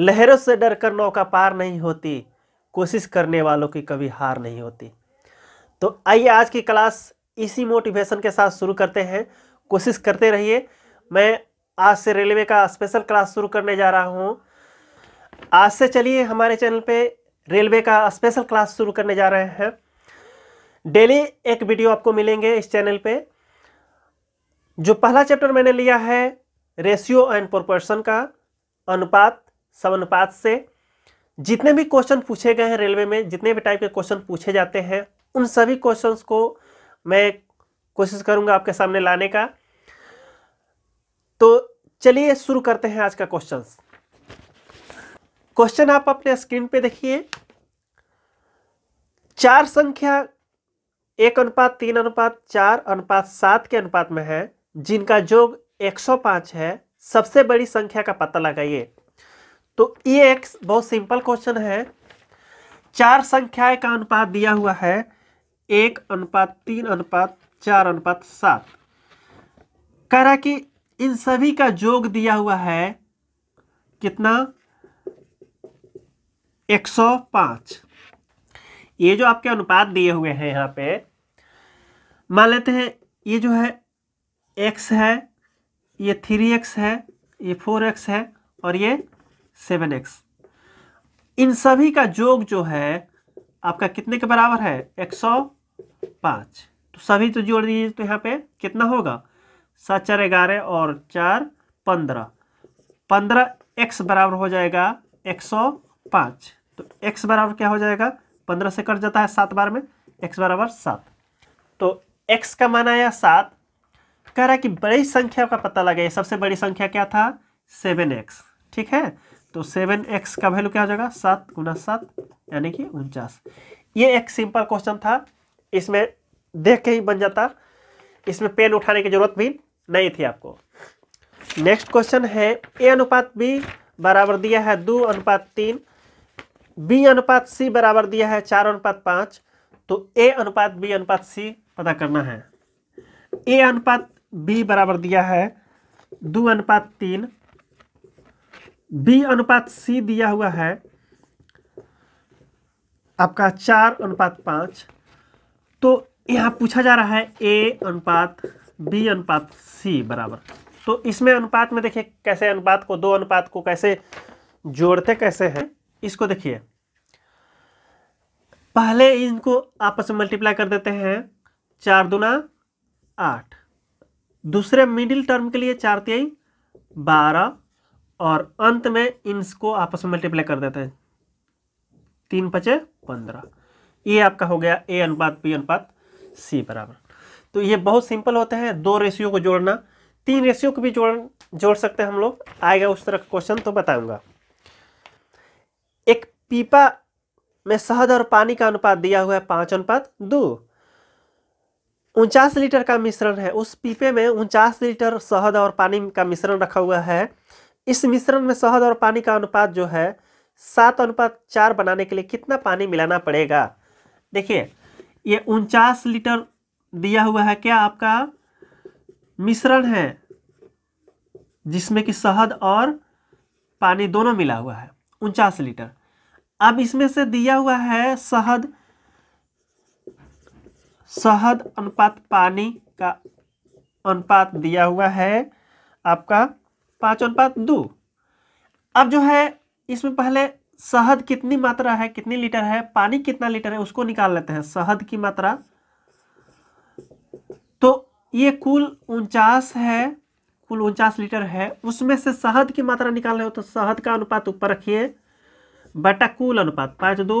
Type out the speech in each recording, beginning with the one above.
लहरों से डरकर नौका पार नहीं होती कोशिश करने वालों की कभी हार नहीं होती तो आइए आज की क्लास इसी मोटिवेशन के साथ शुरू करते हैं कोशिश करते रहिए मैं आज से रेलवे का स्पेशल क्लास शुरू करने जा रहा हूँ आज से चलिए हमारे चैनल पे रेलवे का स्पेशल क्लास शुरू करने जा रहे हैं डेली एक वीडियो आपको मिलेंगे इस चैनल पे जो पहला चैप्टर मैंने लिया है रेशियो एंड प्रोपोर्शन का अनुपात समानुपात से जितने भी क्वेश्चन पूछे गए हैं रेलवे में जितने भी टाइप के क्वेश्चन पूछे जाते हैं उन सभी क्वेश्चन को मैं कोशिश करूंगा आपके सामने लाने का तो चलिए शुरू करते हैं आज का क्वेश्चन क्वेश्चन आप अपने स्क्रीन पे देखिए चार संख्या एक अनुपात तीन अनुपात चार अनुपात सात के अनुपात में है जिनका योग 105 है सबसे बड़ी संख्या का पता लगाइए तो ये एक बहुत सिंपल क्वेश्चन है चार संख्याएं का अनुपात दिया हुआ है एक अनुपात तीन अनुपात चार अनुपात सात कह रहा कि इन सभी का जोग दिया हुआ है कितना 105 ये जो आपके अनुपात दिए हुए हैं यहां पे मान लेते हैं ये जो है x है ये थ्री एक्स है ये फोर एक्स है और ये सेवन एक्स इन सभी का जोग जो है आपका कितने के बराबर है एक सौ पाँच तो सभी तो जोड़ दीजिए तो यहाँ पे कितना होगा सात चार ग्यारह और चार पंद्रह पंद्रह एक्स बराबर हो जाएगा एक सौ पाँच तो एक्स बराबर क्या हो जाएगा पंद्रह से कट जाता है सात बार में एक्स बराबर सात तो एक्स का मान आया सात कह रहा है कि बड़ी संख्या का पता लगा सबसे बड़ी संख्या क्या था सेवन एक्स ठीक है तो सेवन एक्स का वैल्यू क्या हो जाएगा सात गुना सात यानी कि उनचास ये एक सिंपल क्वेश्चन था इसमें देख के ही बन जाता इसमें पेन उठाने की जरूरत भी नहीं थी आपको नेक्स्ट क्वेश्चन है ए अनुपात बी बराबर दिया है दो अनुपात तीन बी अनुपात सी बराबर दिया है चार अनुपात पाँच तो ए अनुपात बी अनुपात सी पता करना है ए अनुपात बी बराबर दिया है दो अनुपात तीन बी अनुपात सी दिया हुआ है आपका चार अनुपात पांच तो यहां पूछा जा रहा है ए अनुपात बी अनुपात सी बराबर तो इसमें अनुपात में देखिए कैसे अनुपात को दो अनुपात को कैसे जोड़ते कैसे हैं इसको देखिए पहले इनको आपस में मल्टीप्लाई कर देते हैं चार दुना आठ दूसरे मिडिल टर्म के लिए चार तेई बारह और अंत में इनको आपस में मल्टीप्लाई कर देते हैं तीन पचे पंद्रह ये आपका हो गया ए अनुपात बी अनुपात सी बराबर तो ये बहुत सिंपल होते हैं दो रेशियो को जोड़ना तीन रेशियो को भी जोड़ जोड़ सकते हैं हम लोग आएगा उस तरह का क्वेश्चन तो बताऊंगा एक पीपा में शहद और पानी का अनुपात दिया हुआ है पांच अनुपात दो उनचास लीटर का मिश्रण है उस पीपे में उनचास लीटर शहद और पानी का मिश्रण रखा हुआ है इस मिश्रण में शहद और पानी का अनुपात जो है सात अनुपात चार बनाने के लिए कितना पानी मिलाना पड़ेगा देखिए ये उनचास लीटर दिया हुआ है क्या आपका मिश्रण है जिसमें कि शहद और पानी दोनों मिला हुआ है उनचास लीटर अब इसमें से दिया हुआ है शहद शहद अनुपात पानी का अनुपात दिया हुआ है आपका पाँच और दो अब जो है इसमें पहले शहद कितनी मात्रा है कितनी लीटर है पानी कितना लीटर है उसको निकाल लेते हैं शहद की मात्रा तो ये कुल उनचास है कुल उनचास लीटर है उसमें से शहद की मात्रा रहे हो तो शहद का अनुपात ऊपर रखिए बटा कुल अनुपात पाँच दो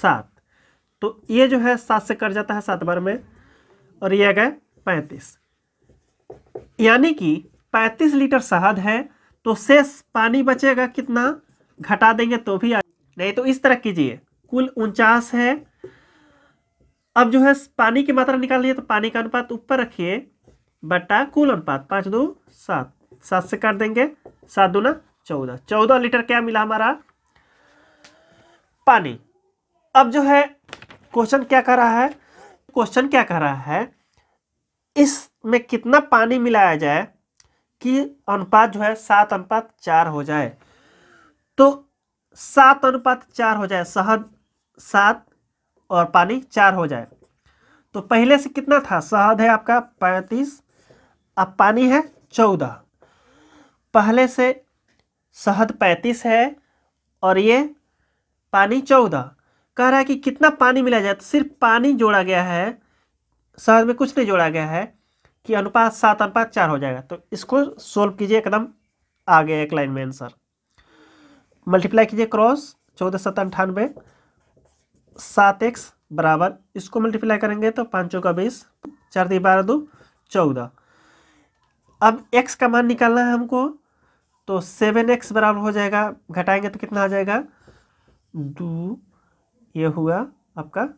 सात तो ये जो है सात से कट जाता है सात बार में और ये आ गए पैंतीस यानी कि पैंतीस लीटर शहद है तो शेष पानी बचेगा कितना घटा देंगे तो भी नहीं तो इस तरह कीजिए कुल उनचास है अब जो है पानी की मात्रा निकाल लिए तो पानी का अनुपात ऊपर रखिए बट्टा कुल अनुपात पाँच दो सात सात से काट देंगे सात दूना चौदह चौदह लीटर क्या मिला हमारा पानी अब जो है क्वेश्चन क्या कह रहा है क्वेश्चन क्या कह रहा है इसमें कितना पानी मिलाया जाए कि अनुपात जो है सात अनुपात चार हो जाए तो सात अनुपात चार हो जाए शहद सात और पानी चार हो जाए तो पहले से कितना था शहद है आपका पैंतीस अब पानी है चौदह पहले से शहद पैंतीस है और ये पानी चौदह कह रहा है कि कितना पानी मिला जाए तो सिर्फ पानी जोड़ा गया है शहद में कुछ नहीं जोड़ा गया है कि अनुपात सात अनुपात चार हो जाएगा तो इसको सोल्व कीजिए एकदम आगे एक लाइन में आंसर मल्टीप्लाई कीजिए क्रॉस चौदह सत अंठानवे सात एक्स बराबर इसको मल्टीप्लाई करेंगे तो पाँचों का बीस चार दी बारह दो चौदह अब एक्स का मान निकालना है हमको तो सेवन एक्स बराबर हो जाएगा घटाएंगे तो कितना आ जाएगा दो ये हुआ आपका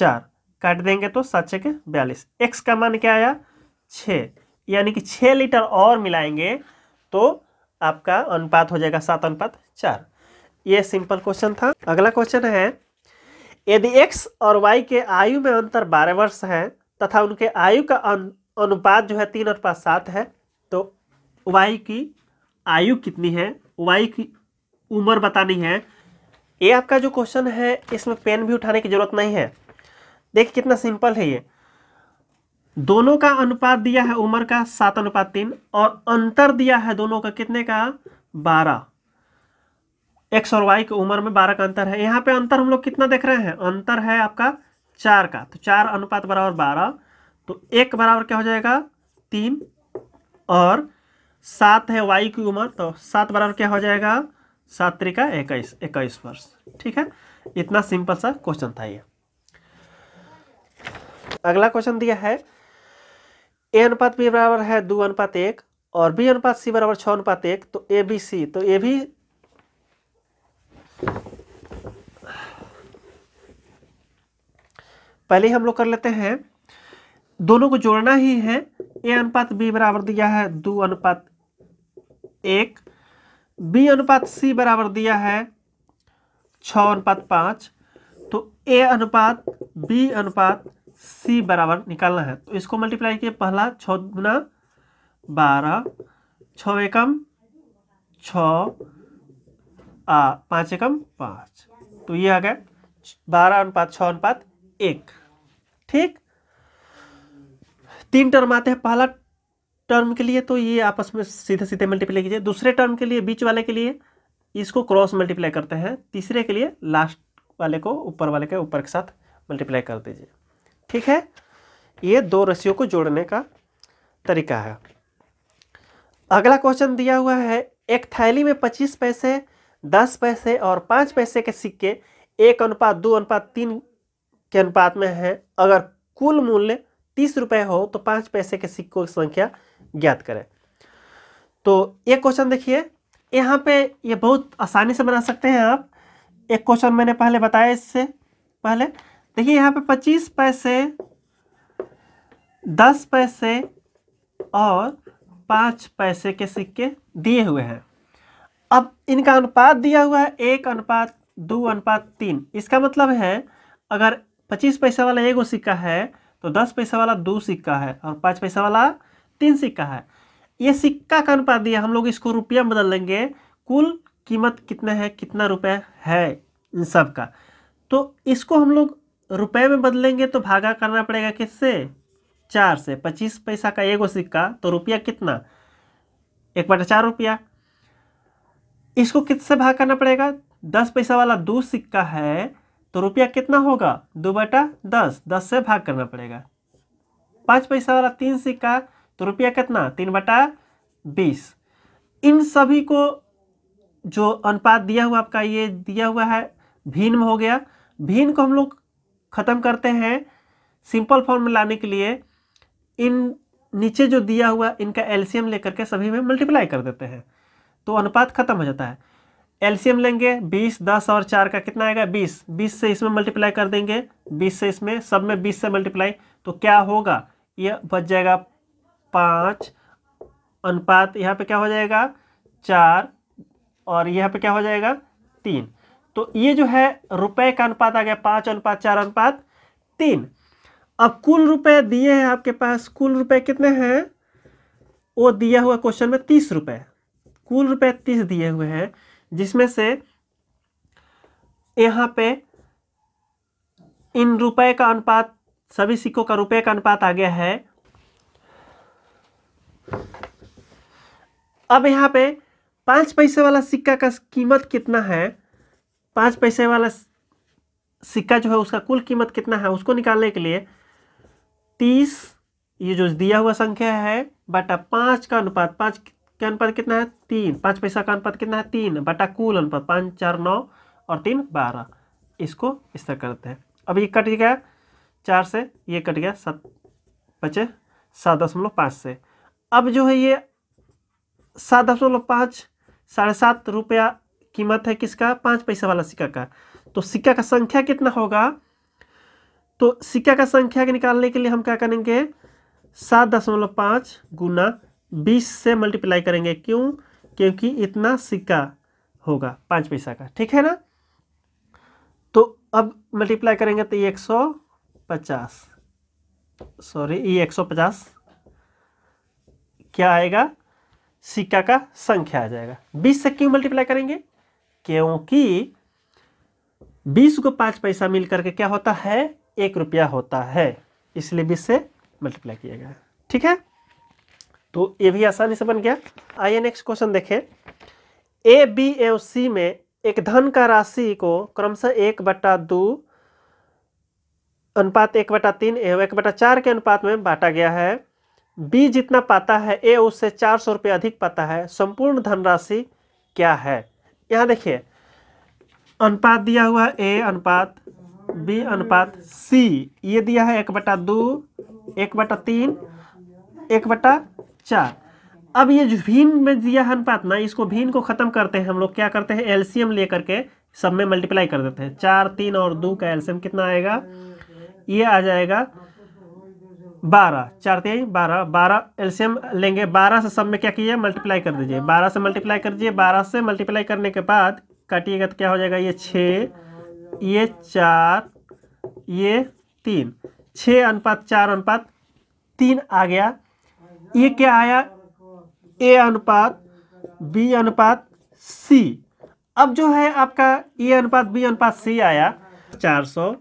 चार काट देंगे तो सात छः के बयालीस एक्स का मान क्या आया छः यानी कि छः लीटर और मिलाएंगे तो आपका अनुपात हो जाएगा सात अनुपात चार ये सिंपल क्वेश्चन था अगला क्वेश्चन है यदि एक्स और वाई के आयु में अंतर बारह वर्ष है तथा उनके आयु का अनुपात जो है तीन अनुपात सात है तो वाई की आयु कितनी है वाई की उम्र बतानी है ये आपका जो क्वेश्चन है इसमें पेन भी उठाने की ज़रूरत नहीं है देखिए कितना सिंपल है ये दोनों का अनुपात दिया है उम्र का सात अनुपात तीन और अंतर दिया है दोनों का कितने का बारह एक्स और वाई की उम्र में बारह का अंतर है यहाँ पे अंतर हम लोग कितना देख रहे हैं अंतर है आपका चार का तो चार अनुपात बराबर बारह तो एक बराबर क्या हो जाएगा तीन और सात है वाई की उम्र तो सात बराबर क्या हो जाएगा सात त्रिका इक्कीस इक्कीस वर्ष ठीक है इतना सिंपल सा क्वेश्चन था ये अगला क्वेश्चन दिया है ए अनुपात बी बराबर है दो अनुपात एक और बी अनुपात सी बराबर छः अनुपात एक तो ए बी सी तो ए भी पहले हम लोग कर लेते हैं दोनों को जोड़ना ही है ए अनुपात बी बराबर दिया है दो अनुपात एक बी अनुपात सी बराबर दिया है छ अनुपात पाँच तो ए अनुपात बी अनुपात सी बराबर निकालना है तो इसको मल्टीप्लाई किए पहला छ गुना बारह छ एकम छ पाँच एकम पाँच तो ये आ गया बारह अनुपात छः अनुपात एक ठीक तीन टर्म आते हैं पहला टर्म के लिए तो ये आपस में सीधे सीधे मल्टीप्लाई कीजिए दूसरे टर्म के लिए बीच वाले के लिए इसको क्रॉस मल्टीप्लाई करते हैं तीसरे के लिए लास्ट वाले को ऊपर वाले के ऊपर के साथ मल्टीप्लाई कर दीजिए ठीक है ये दो रस्सियों को जोड़ने का तरीका है अगला क्वेश्चन दिया हुआ है एक थैली में पच्चीस पैसे दस पैसे और पाँच पैसे के सिक्के एक अनुपात दो अनुपात तीन के अनुपात में हैं अगर कुल मूल्य तीस रुपये हो तो पाँच पैसे के सिक्कों की संख्या ज्ञात करें तो ये क्वेश्चन देखिए यहाँ पे ये बहुत आसानी से बना सकते हैं आप एक क्वेश्चन मैंने पहले बताया इससे पहले देखिए यहाँ पे पच्चीस पैसे दस पैसे और पाँच पैसे के सिक्के दिए हुए हैं अब इनका अनुपात दिया हुआ है एक अनुपात दो अनुपात तीन इसका मतलब है अगर पच्चीस पैसा वाला एक सिक्का है तो दस पैसा वाला दो सिक्का है और पाँच पैसा वाला तीन सिक्का है ये सिक्का का अनुपात दिया हम लोग इसको रुपया में बदल लेंगे कुल कीमत कितना है कितना रुपये है इन सब का तो इसको हम लोग रुपए में बदलेंगे तो भागा करना पड़ेगा किससे चार से पच्चीस पैसा का एगो सिक्का तो रुपया कितना एक बटा चार रुपया इसको किससे भाग करना पड़ेगा दस पैसा वाला दो सिक्का है तो रुपया कितना होगा दो बटा दस दस से भाग करना पड़ेगा पाँच पैसा वाला तीन सिक्का तो रुपया कितना तीन बटा बीस इन सभी को जो अनुपात दिया हुआ आपका ये दिया हुआ है भिन्न हो गया भिन्न को हम लोग ख़त्म करते हैं सिंपल फॉर्म में लाने के लिए इन नीचे जो दिया हुआ इनका एलसीएम लेकर के सभी में मल्टीप्लाई कर देते हैं तो अनुपात खत्म हो जाता है एलसीएम लेंगे 20, 10 और 4 का कितना आएगा 20, 20 से इसमें मल्टीप्लाई कर देंगे 20 से इसमें सब में 20 से मल्टीप्लाई तो क्या होगा यह बच जाएगा पाँच अनुपात यहाँ पे क्या हो जाएगा चार और यहाँ पे क्या हो जाएगा तीन तो ये जो है रुपए का अनुपात आ गया पांच अनुपात चार अनुपात तीन अब कुल रुपए दिए हैं आपके पास कुल रुपए कितने हैं वो दिया हुआ क्वेश्चन में तीस रुपए कुल रुपए तीस दिए हुए हैं जिसमें से यहां पे इन रुपए का अनुपात सभी सिक्कों का रुपए का अनुपात आ गया है अब यहां पे पांच पैसे वाला सिक्का का कीमत कितना है पाँच पैसे वाला सिक्का जो है उसका कुल कीमत कितना है उसको निकालने के लिए तीस ये जो दिया हुआ संख्या है बटा पाँच का अनुपात पाँच का अनुपात कितना है तीन पाँच पैसा का अनुपात कितना है तीन बटा कुल अनुपात पाँच चार नौ और तीन बारह इसको इस तरह करते हैं अब ये कट गया चार से ये कट गया सात बचे सात दशमलव पाँच से अब जो है ये सात दशमलव पाँच साढ़े सात रुपया कीमत है किसका पाँच पैसा वाला सिक्का का तो सिक्का का संख्या कितना होगा तो सिक्का का संख्या के निकालने के लिए हम क्या करेंगे सात दशमलव पाँच गुना बीस से मल्टीप्लाई करेंगे क्यों क्योंकि इतना सिक्का होगा पाँच पैसा का ठीक है ना तो अब मल्टीप्लाई करेंगे तो एक सौ पचास सॉरी ये एक सौ पचास क्या आएगा सिक्का का संख्या आ जाएगा बीस से क्यों मल्टीप्लाई करेंगे क्योंकि बीस को पाँच पैसा मिल करके क्या होता है एक रुपया होता है इसलिए बीस से मल्टीप्लाई किया गया ठीक है तो ये भी आसानी से बन गया आइए नेक्स्ट क्वेश्चन देखें ए बी एव सी में एक धन का राशि को क्रमशः एक बटा दो अनुपात एक बटा तीन एवं एक बटा चार के अनुपात में बांटा गया है बी जितना पाता है ए उससे चार सौ रुपये अधिक पाता है संपूर्ण धनराशि क्या है यहाँ देखिए अनुपात दिया हुआ ए अनुपात बी अनुपात सी ये दिया है एक बटा दो एक बटा तीन एक बटा चार अब ये जो भीन में दिया है अनुपात ना इसको भीन को ख़त्म करते हैं हम लोग क्या करते हैं एलसीएम ले करके सब में मल्टीप्लाई कर देते हैं चार तीन और दो का एलसीएम कितना आएगा ये आ जाएगा बारह चार तेई बारह बारह एल्शियम लेंगे बारह से सब में क्या किया मल्टीप्लाई कर दीजिए बारह से मल्टीप्लाई कर दीजिए बारह से मल्टीप्लाई करने के बाद काटिएगा तो क्या हो जाएगा ये छः ये चार ये तीन छः अनुपात चार अनुपात तीन आ गया ये क्या आया ए अनुपात बी अनुपात सी अब जो है आपका ए अनुपात बी अनुपात सी आया चार सौ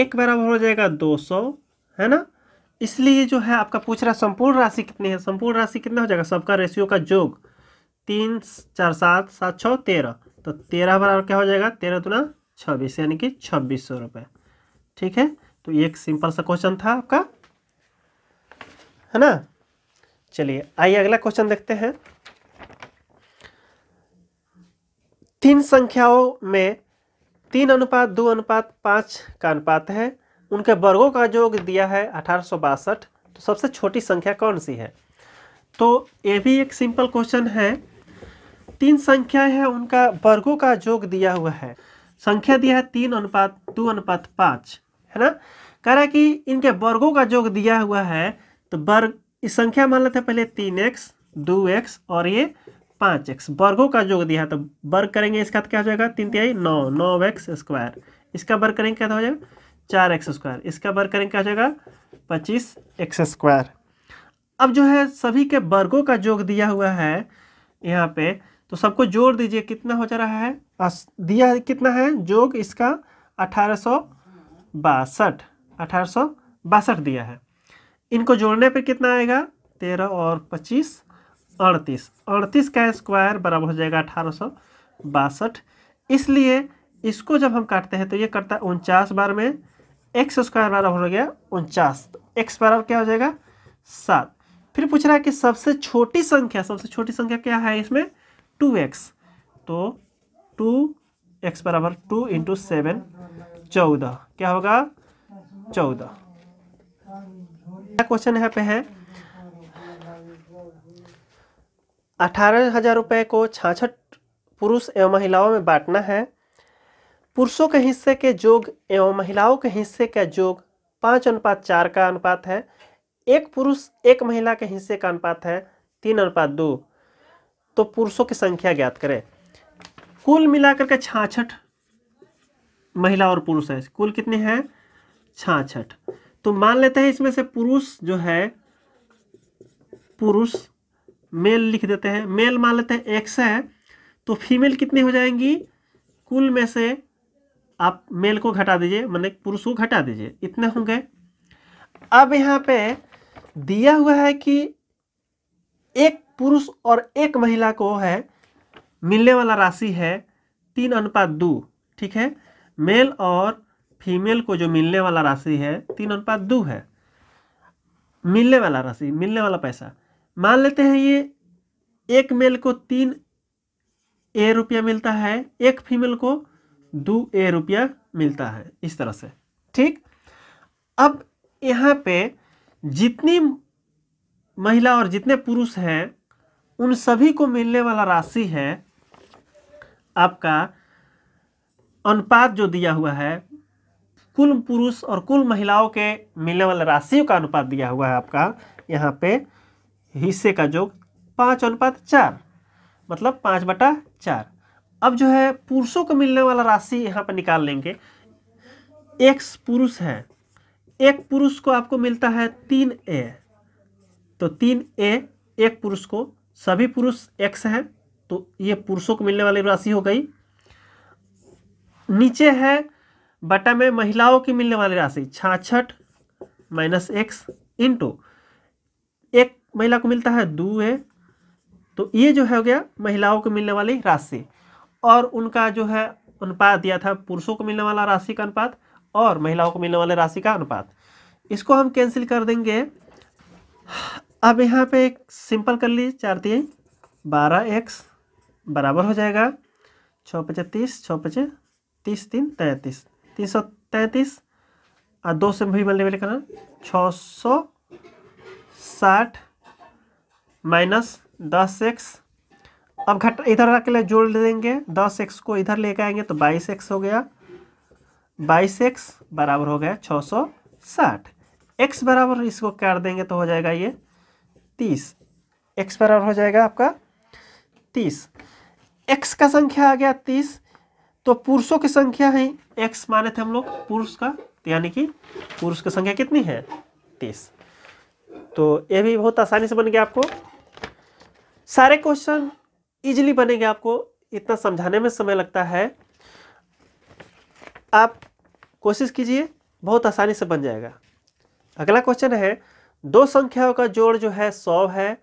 एक बराबर हो जाएगा दो सौ है ना इसलिए जो है आपका पूछ रहा है संपूर्ण राशि कितनी है संपूर्ण राशि कितना हो जाएगा सबका रेशियो का जोग तीन चार सात सात छः तेरह तो तेरह बराबर क्या हो जाएगा तेरह दुना छब्बीस यानी कि छब्बीस सौ रुपये ठीक है तो ये एक सिंपल सा क्वेश्चन था आपका है ना चलिए आइए अगला क्वेश्चन देखते हैं तीन संख्याओं में तीन अनुपात दो अनुपात पाँच का अनुपात है उनके वर्गों का योग दिया है अठारह तो सबसे छोटी संख्या कौन सी है तो ये भी एक सिंपल क्वेश्चन है तीन संख्याएं हैं उनका वर्गों का योग दिया हुआ है संख्या दिया है तीन अनुपात दो अनुपात पाँच है ना कह रहा है कि इनके वर्गों का योग दिया हुआ है तो वर्ग इस संख्या मान लेते हैं पहले तीन एक्स दो एक्स और ये पाँच एक्स वर्गों का योग दिया है तो वर्ग करेंगे इसका क्या हो जाएगा तीन तिहाई नौ नौ एक्स स्क्वायर इसका वर्ग करेंगे क्या हो जाएगा चार एक्स स्क्वायर इसका वर्ग करेंगे क्या हो जाएगा पच्चीस एक्स स्क्वायर अब जो है सभी के वर्गों का जोग दिया हुआ है यहाँ पे तो सबको जोड़ दीजिए कितना हो जा रहा है दिया कितना है जोग इसका अठारह सौ बासठ अठारह सौ बासठ दिया है इनको जोड़ने पर कितना आएगा तेरह और पच्चीस अड़तीस अड़तीस का स्क्वायर बराबर हो जाएगा अठारह सौ बासठ इसलिए इसको जब हम काटते हैं तो ये कटता है उनचास बार में एक्स स्क्वायर बराबर हो गया उनचास एक्स तो बराबर क्या हो जाएगा सात फिर पूछ रहा है कि सबसे छोटी संख्या सबसे छोटी संख्या क्या है इसमें टू एक्स तो टू एक्स बराबर टू इंटू सेवन चौदह क्या होगा चौदह क्वेश्चन यहाँ पे है अठारह हजार रुपये को छाछठ पुरुष एवं महिलाओं में बांटना है पुरुषों के हिस्से के योग एवं महिलाओं के हिस्से का योग पाँच अनुपात चार का अनुपात है एक पुरुष एक महिला के हिस्से का अनुपात है तीन अनुपात दो तो पुरुषों की संख्या ज्ञात करें कुल मिलाकर के छाछठ महिला और पुरुष है कुल कितने हैं छाछठ तो मान लेते हैं इसमें से पुरुष जो है पुरुष मेल लिख देते हैं मेल मान लेते हैं एक से है तो फीमेल कितनी हो जाएंगी कुल में से आप मेल को घटा दीजिए मैंने पुरुष को घटा दीजिए इतने होंगे अब यहाँ पे दिया हुआ है कि एक पुरुष और एक महिला को है मिलने वाला राशि है तीन अनुपात दो ठीक है मेल और फीमेल को जो मिलने वाला राशि है तीन अनुपात दो है मिलने वाला राशि मिलने वाला पैसा मान लेते हैं ये एक मेल को तीन ए रुपया मिलता है एक फीमेल को दो ए रुपया मिलता है इस तरह से ठीक अब यहाँ पे जितनी महिला और जितने पुरुष हैं उन सभी को मिलने वाला राशि है आपका अनुपात जो दिया हुआ है कुल पुरुष और कुल महिलाओं के मिलने वाले राशियों का अनुपात दिया हुआ है आपका यहाँ पे हिस्से का जो पाँच अनुपात चार मतलब पाँच बटा चार अब जो है पुरुषों को मिलने वाला राशि यहाँ पर निकाल लेंगे एक्स पुरुष है एक पुरुष को आपको मिलता है तीन ए तो तीन ए एक पुरुष को सभी पुरुष एक्स हैं तो ये पुरुषों को मिलने वाली राशि हो गई नीचे है बटा में महिलाओं की मिलने वाली राशि छाछठ माइनस एक्स इंटू एक महिला को मिलता है दो ए तो ये जो है हो गया महिलाओं को मिलने वाली राशि और उनका जो है अनुपात दिया था पुरुषों को मिलने वाला राशि का अनुपात और महिलाओं को मिलने वाले राशि का अनुपात इसको हम कैंसिल कर देंगे अब यहाँ पे एक सिंपल कर लीजिए चार तीन बारह एक्स बराबर हो जाएगा छः पचे तीस छः पचे तीस तीन तैंतीस तीन सौ तैंतीस और दो से भी मल्टीपल करना छः सौ साठ माइनस दस एक्स अब घट इधर अकेले जोड़ देंगे दस एक्स को इधर लेकर आएंगे तो बाईस एक्स हो गया बाईस एक्स बराबर हो गया छः सौ साठ एक्स बराबर इसको कर देंगे तो हो जाएगा ये तीस एक्स बराबर हो जाएगा आपका तीस एक्स का संख्या आ गया तीस तो पुरुषों की संख्या है एक्स माने थे हम लोग पुरुष का यानी कि पुरुष की संख्या कितनी है तीस तो ये भी बहुत आसानी से बन गया आपको सारे क्वेश्चन ईजिली बनेंगे आपको इतना समझाने में समय लगता है आप कोशिश कीजिए बहुत आसानी से बन जाएगा अगला क्वेश्चन है दो संख्याओं का जोड़ जो है सौ है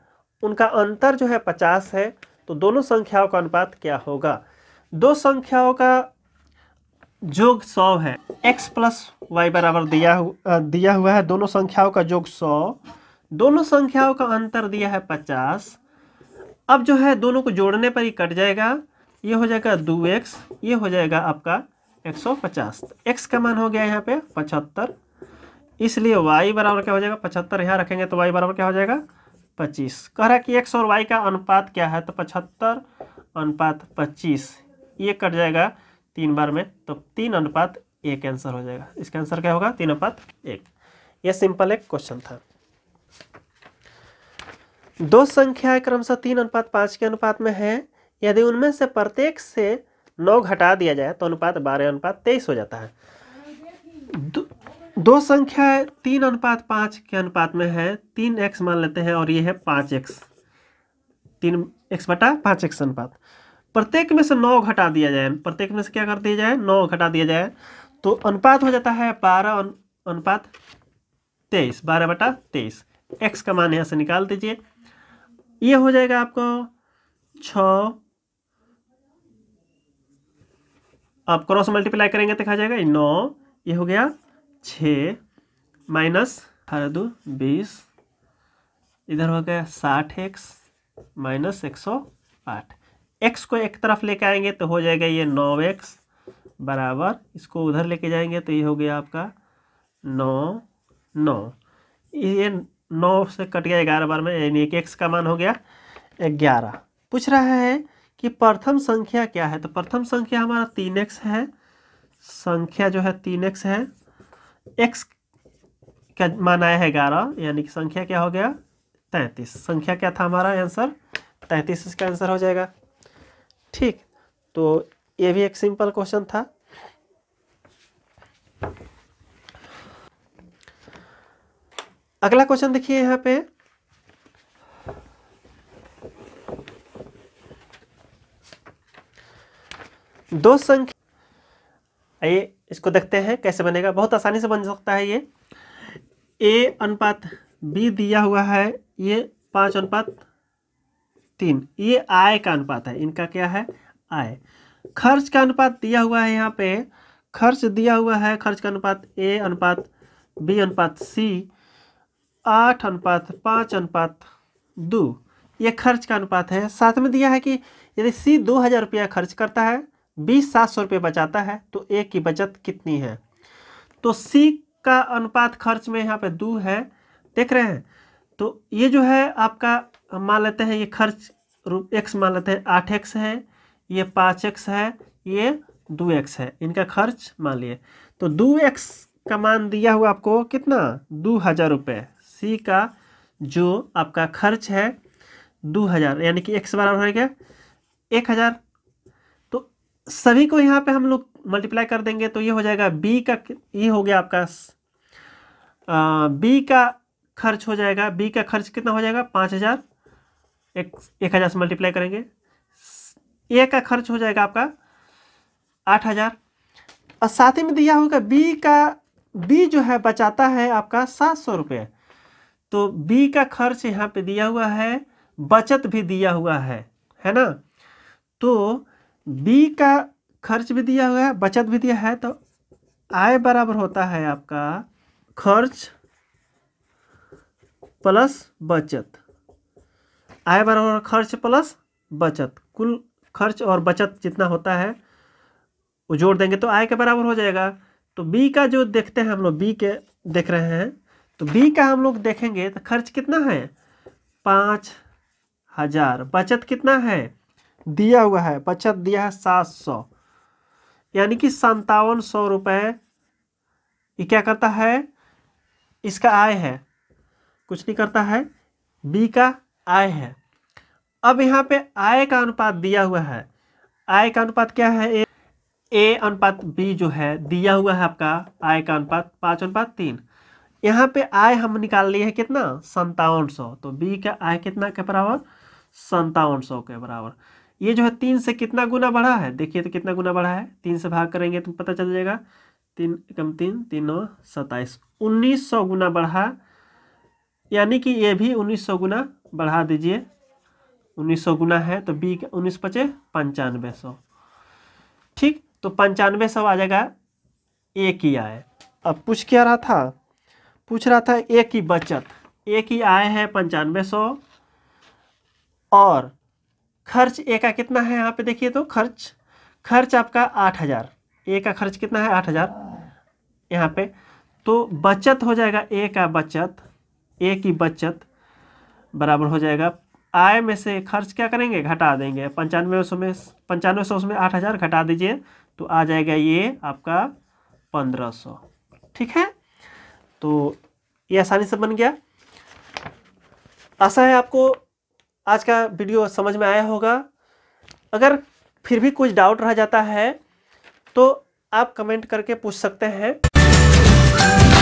उनका अंतर जो है पचास है तो दोनों संख्याओं का अनुपात क्या होगा दो संख्याओं का जोग सौ है x प्लस वाई बराबर दिया हुआ दिया हुआ है दोनों संख्याओं का जोग सौ दोनों संख्याओं का अंतर दिया है पचास अब जो है दोनों को जोड़ने पर ही कट जाएगा ये हो जाएगा दो एक्स ये हो जाएगा आपका एक सौ पचास एक्स का मान हो गया यहाँ पे पचहत्तर इसलिए वाई बराबर क्या हो जाएगा पचहत्तर यहाँ रखेंगे तो वाई बराबर क्या हो जाएगा पच्चीस कह रहा है कि एक्स और वाई का अनुपात क्या है तो पचहत्तर अनुपात पच्चीस ये कट जाएगा तीन बार में तो तीन अनुपात एक आंसर हो जाएगा इसका आंसर क्या होगा तीन अनुपात एक ये सिंपल एक क्वेश्चन था दो संख्याएं क्रमशः तीन अनुपात पाँच के अनुपात में है यदि उनमें से प्रत्येक से नौ घटा दिया जाए तो अनुपात बारह अनुपात तेईस हो जाता है दो, संख्या तीन अनुपात पाँच के अनुपात में है तीन एक्स मान लेते हैं और ये है पाँच एक्स तीन एक्स बटा पाँच एक्स अनुपात प्रत्येक में से नौ घटा दिया जाए प्रत्येक में से क्या कर दिया जाए नौ घटा दिया जाए तो अनुपात हो जाता है बारह अनुपात तेईस बारह बटा तेईस एक्स का मान यहाँ से निकाल दीजिए ये हो जाएगा आपको छ आप क्रॉस मल्टीप्लाई करेंगे तो खा जाएगा नौ ये हो गया छ माइनस अठारह दो बीस इधर हो गया साठ एक्स माइनस एक सौ आठ एक्स को एक तरफ लेके आएंगे तो हो जाएगा ये नौ एक्स बराबर इसको उधर लेके जाएंगे तो ये हो गया आपका नौ नौ ये नौ से कट गया ग्यारह बार में यानी कि एक्स का मान हो गया ग्यारह पूछ रहा है कि प्रथम संख्या क्या है तो प्रथम संख्या हमारा तीन एक्स है संख्या जो है तीन एक्स है एक्स का मान आया है ग्यारह यानी कि संख्या क्या हो गया तैंतीस संख्या क्या था हमारा आंसर तैंतीस इसका आंसर हो जाएगा ठीक तो ये भी एक सिंपल क्वेश्चन था अगला क्वेश्चन देखिए यहां पे दो संख्या आइए इसको देखते हैं कैसे बनेगा बहुत आसानी से बन सकता है ये ए अनुपात बी दिया हुआ है ये पांच अनुपात तीन ये आय का अनुपात है इनका क्या है आय खर्च का अनुपात दिया हुआ है यहाँ पे खर्च दिया हुआ है खर्च का अनुपात ए अनुपात बी अनुपात सी आठ अनुपात पाँच अनुपात दो ये खर्च का अनुपात है साथ में दिया है कि यदि सी दो हज़ार रुपया खर्च करता है बीस सात सौ रुपये बचाता है तो ए की बचत कितनी है तो सी का अनुपात खर्च में यहाँ पे दो है देख रहे हैं तो ये जो है आपका मान लेते हैं ये खर्च एक्स मान लेते हैं आठ एक्स है ये पाँच एक्स है ये दो एक्स है इनका खर्च मान लिए तो दो एक्स का मान दिया हुआ आपको कितना दो हज़ार रुपये सी का जो आपका खर्च है दो हज़ार यानी कि एक्स बराबर हो गया एक हज़ार तो सभी को यहाँ पे हम लोग मल्टीप्लाई कर देंगे तो ये हो जाएगा बी का ये हो गया आपका बी का खर्च हो जाएगा बी का खर्च कितना हो जाएगा पाँच हज़ार एक एक हज़ार से मल्टीप्लाई करेंगे ए का खर्च हो जाएगा आपका आठ हज़ार और साथ ही में दिया होगा बी का बी जो है बचाता है आपका सात सौ रुपये तो बी का खर्च यहाँ पे दिया हुआ है बचत भी दिया हुआ है है ना तो बी का खर्च भी दिया हुआ है बचत भी दिया है तो आय बराबर होता है आपका खर्च प्लस बचत आय बराबर खर्च प्लस बचत कुल खर्च और बचत जितना होता है वो जोड़ देंगे तो आय के बराबर हो जाएगा तो बी का जो देखते हैं हम लोग बी के देख रहे हैं तो बी का हम लोग देखेंगे तो खर्च कितना है पाँच हजार बचत कितना है दिया हुआ है बचत दिया है सात सौ यानी कि संतावन सौ रुपये ये क्या करता है इसका आय है कुछ नहीं करता है बी का आय है अब यहाँ पे आय का अनुपात दिया हुआ है आय का अनुपात क्या है ए ए अनुपात बी जो है दिया हुआ है आपका आय का अनुपात पाँच अनुपात तीन यहाँ पे आय हम निकाल लिए है कितना संतावन सौ तो बी का आय कितना के बराबर संतावन सौ के बराबर ये जो है तीन से कितना गुना बढ़ा है देखिए तो कितना गुना बढ़ा है तीन से भाग करेंगे तो पता चल जाएगा तीन कम तीन तीन नौ सत्ताईस उन्नीस सौ गुना बढ़ा यानी कि ये भी उन्नीस सौ गुना बढ़ा दीजिए उन्नीस सौ गुना है तो बी का उन्नीस पचे पंचानवे सौ ठीक तो पंचानवे सौ आ जाएगा ए की आय अब कुछ क्या रहा था पूछ रहा था ए की बचत ए की आय है पंचानवे सौ और खर्च ए का कितना है यहाँ पे देखिए तो खर्च खर्च आपका आठ हज़ार ए का खर्च कितना है आठ हज़ार यहाँ पे तो बचत हो जाएगा ए का बचत ए की बचत बराबर हो जाएगा आय में से खर्च क्या करेंगे घटा देंगे पंचानवे सौ में पंचानवे सौ उसमें आठ हज़ार घटा दीजिए तो आ जाएगा ये आपका पंद्रह सौ ठीक है तो ये आसानी से बन गया आशा है आपको आज का वीडियो समझ में आया होगा अगर फिर भी कुछ डाउट रह जाता है तो आप कमेंट करके पूछ सकते हैं